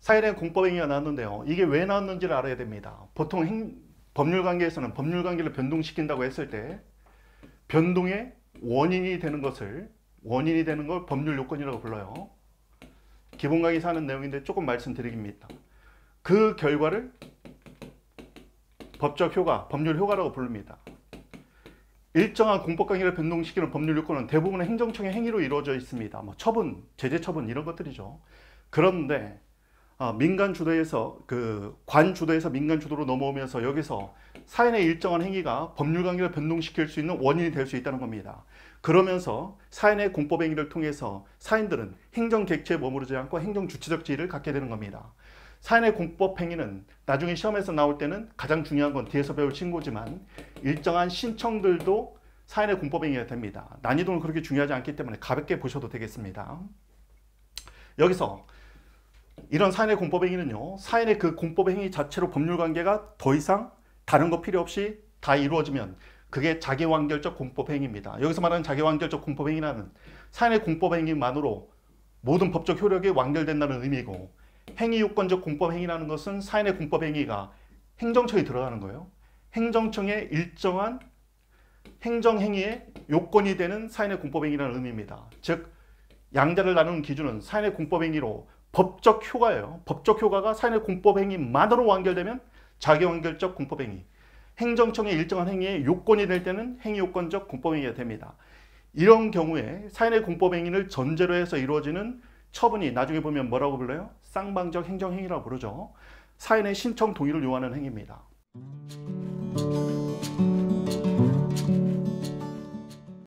사회된 공법행위가 나왔는데요. 이게 왜 나왔는지를 알아야 됩니다. 보통 행, 법률관계에서는 법률관계를 변동시킨다고 했을 때 변동의 원인이 되는 것을 원인이 되는 걸 법률 요건이라고 불러요. 기본 강의 에서하는 내용인데 조금 말씀드리겠습니다. 그 결과를 법적 효과, 법률 효과라고 부릅니다. 일정한 공법 강의를 변동시키는 법률 요건은 대부분의 행정청의 행위로 이루어져 있습니다. 뭐 처분, 제재 처분 이런 것들이죠. 그런데 어, 민간 주도에서 그 관 주도에서 민간 주도로 넘어오면서 여기서 사인의 일정한 행위가 법률 관계를 변동시킬 수 있는 원인이 될 수 있다는 겁니다. 그러면서 사인의 공법 행위를 통해서 사인들은 행정 객체에 머무르지 않고 행정 주체적 지위를 갖게 되는 겁니다. 사인의 공법 행위는 나중에 시험에서 나올 때는 가장 중요한 건 뒤에서 배울 신고지만 일정한 신청들도 사인의 공법 행위가 됩니다. 난이도는 그렇게 중요하지 않기 때문에 가볍게 보셔도 되겠습니다. 여기서 이런 사인의 공법 행위는요. 사인의 그 공법 행위 자체로 법률 관계가 더 이상 다른 거 필요 없이 다 이루어지면 그게 자기완결적 공법행위입니다. 여기서 말하는 자기완결적 공법행위라는 사인의 공법행위만으로 모든 법적 효력이 완결된다는 의미고 행위 요건적 공법 행위라는 것은 사인의 공법 행위가 행정청에 들어가는 거예요. 행정청의 일정한 행정행위의 요건이 되는 사인의 공법행위라는 의미입니다. 즉 양자를 나누는 기준은 사인의 공법행위로 법적 효과예요. 법적 효과가 사인의 공법행위만으로 완결되면 자기완결적 공법행위 행정청의 일정한 행위의 요건이 될 때는 행위요건적 공법행위가 됩니다. 이런 경우에 사인의 공법행위를 전제로 해서 이루어지는 처분이 나중에 보면 뭐라고 불러요? 쌍방적 행정행위라고 부르죠. 사인의 신청 동의를 요하는 행위입니다.